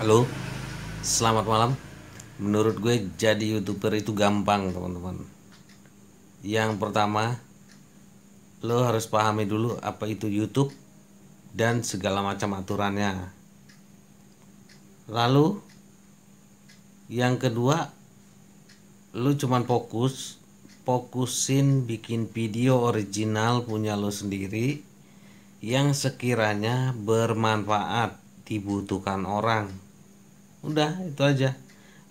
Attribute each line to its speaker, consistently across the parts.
Speaker 1: Halo, selamat malam. Menurut gue jadi youtuber itu gampang teman-teman. Yang pertama, lo harus pahami dulu apa itu YouTube dan segala macam aturannya. Lalu, yang kedua, lo cuman fokus, fokusin bikin video original punya lo sendiri yang sekiranya bermanfaat dibutuhkan orang udah itu aja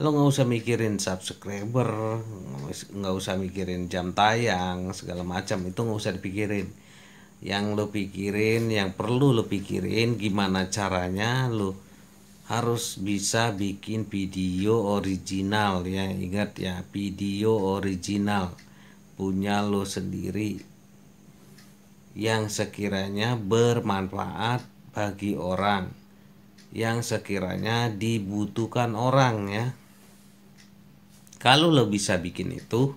Speaker 1: lo nggak usah mikirin subscriber nggak usah mikirin jam tayang segala macam itu nggak usah dipikirin yang lo pikirin yang perlu lo pikirin gimana caranya lo harus bisa bikin video original ya ingat ya video original punya lo sendiri yang sekiranya bermanfaat bagi orang yang sekiranya dibutuhkan orang ya. Kalau lo bisa bikin itu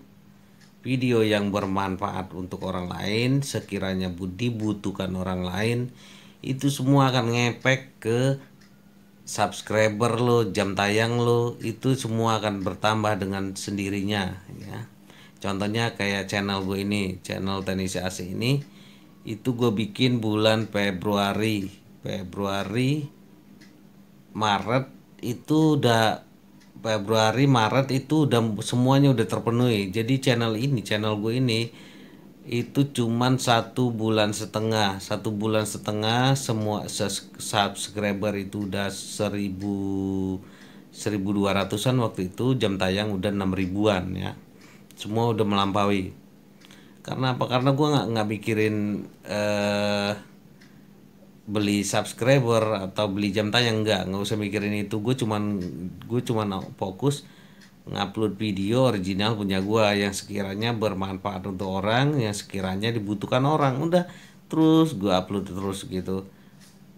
Speaker 1: video yang bermanfaat untuk orang lain sekiranya dibutuhkan orang lain itu semua akan ngepek ke subscriber lo, jam tayang lo itu semua akan bertambah dengan sendirinya ya. Contohnya kayak channel gue ini, channel tenis AC ini itu gue bikin bulan Februari. Februari Maret itu udah Februari Maret itu udah semuanya udah terpenuhi jadi channel ini channel gue ini itu cuman satu bulan setengah satu bulan setengah semua subscriber itu udah seribu seribu dua ratusan waktu itu jam tayang udah enam ribuan ya semua udah melampaui karena apa karena gue nggak nggak mikirin eh uh, beli subscriber atau beli jam tayang enggak nggak usah mikirin itu gue cuman gue cuman fokus ngupload video original punya gue yang sekiranya bermanfaat untuk orang yang sekiranya dibutuhkan orang udah terus gue upload terus gitu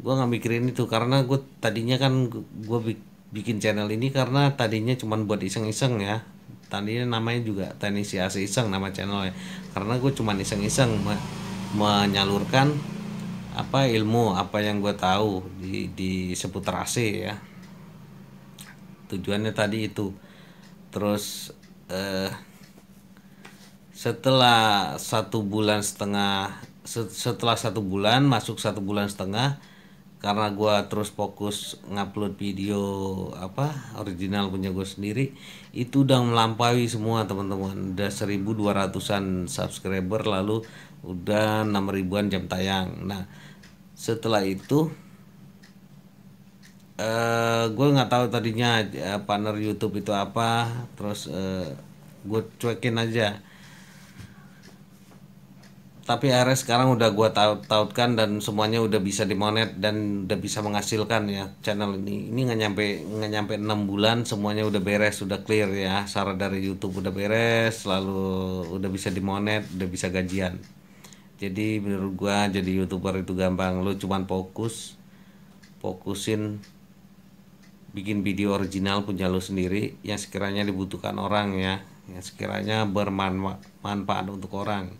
Speaker 1: gue nggak mikirin itu karena gue tadinya kan gue bikin channel ini karena tadinya cuman buat iseng-iseng ya tadinya namanya juga tenisiasi iseng nama channelnya karena gue cuman iseng-iseng me menyalurkan apa ilmu apa yang gue tahu di di seputar AC ya tujuannya tadi itu terus eh, setelah satu bulan setengah setelah satu bulan masuk satu bulan setengah karena gue terus fokus ngupload video apa original punya gue sendiri itu udah melampaui semua teman-teman udah 1200an subscriber lalu udah 6000an jam tayang nah setelah itu uh, eh, gue nggak tahu tadinya uh, partner YouTube itu apa terus uh, eh, gue cuekin aja tapi akhirnya sekarang udah gue taut tautkan dan semuanya udah bisa dimonet dan udah bisa menghasilkan ya channel ini ini nggak nyampe nggak nyampe enam bulan semuanya udah beres udah clear ya syarat dari YouTube udah beres lalu udah bisa dimonet udah bisa gajian jadi menurut gue jadi youtuber itu gampang lu cuman fokus fokusin bikin video original punya lo sendiri yang sekiranya dibutuhkan orang ya yang sekiranya bermanfaat untuk orang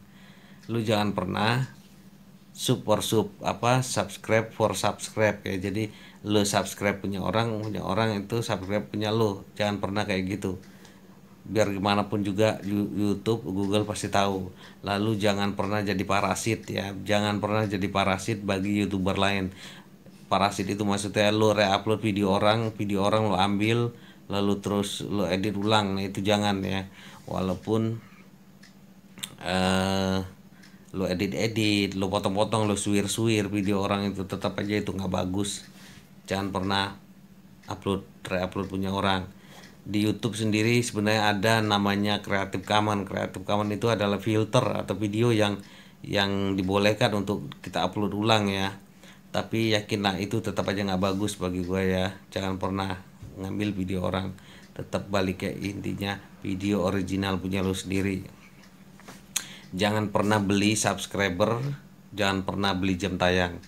Speaker 1: lu jangan pernah support sub apa subscribe for subscribe ya jadi lu subscribe punya orang punya orang itu subscribe punya lu jangan pernah kayak gitu biar gimana pun juga YouTube Google pasti tahu lalu jangan pernah jadi parasit ya jangan pernah jadi parasit bagi youtuber lain parasit itu maksudnya lu reupload video orang video orang lu ambil lalu terus lu edit ulang nah itu jangan ya walaupun eh uh, lo edit edit lo potong potong lo suwir suwir video orang itu tetap aja itu nggak bagus jangan pernah upload re-upload punya orang di YouTube sendiri sebenarnya ada namanya kreatif kaman kreatif kaman itu adalah filter atau video yang yang dibolehkan untuk kita upload ulang ya tapi yakinlah itu tetap aja nggak bagus bagi gue ya jangan pernah ngambil video orang tetap balik ke intinya video original punya lo sendiri jangan pernah beli subscriber jangan pernah beli jam tayang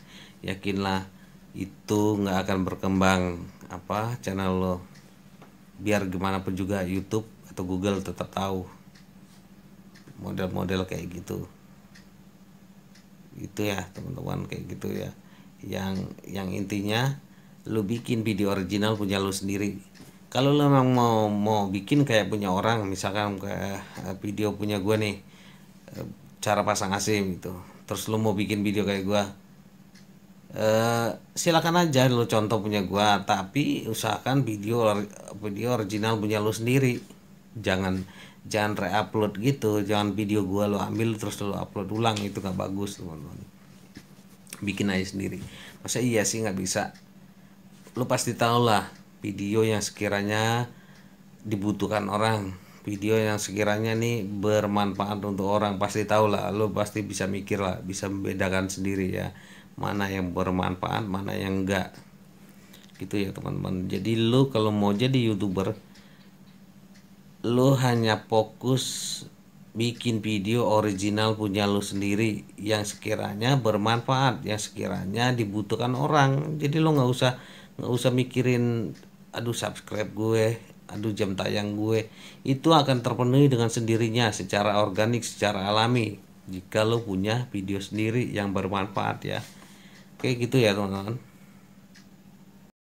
Speaker 1: yakinlah itu nggak akan berkembang apa channel lo biar gimana pun juga YouTube atau Google tetap tahu model-model kayak gitu itu ya teman-teman kayak gitu ya yang yang intinya lu bikin video original punya lu sendiri kalau lu memang mau mau bikin kayak punya orang misalkan kayak video punya gue nih Eh, cara pasang AC gitu terus lu mau bikin video kayak gua eh silakan aja lu contoh punya gua tapi usahakan video video original punya lu sendiri jangan jangan reupload gitu jangan video gua lu ambil terus lu upload ulang itu gak bagus teman-teman bikin aja sendiri masa iya sih nggak bisa lu pasti tau lah video yang sekiranya dibutuhkan orang video yang sekiranya nih bermanfaat untuk orang pasti tahu lah lo pasti bisa mikir lah bisa membedakan sendiri ya mana yang bermanfaat mana yang enggak gitu ya teman-teman jadi lo kalau mau jadi youtuber lo hanya fokus bikin video original punya lo sendiri yang sekiranya bermanfaat yang sekiranya dibutuhkan orang jadi lo nggak usah nggak usah mikirin aduh subscribe gue aduh jam tayang gue itu akan terpenuhi dengan sendirinya secara organik secara alami jika lo punya video sendiri yang bermanfaat ya oke gitu ya teman-teman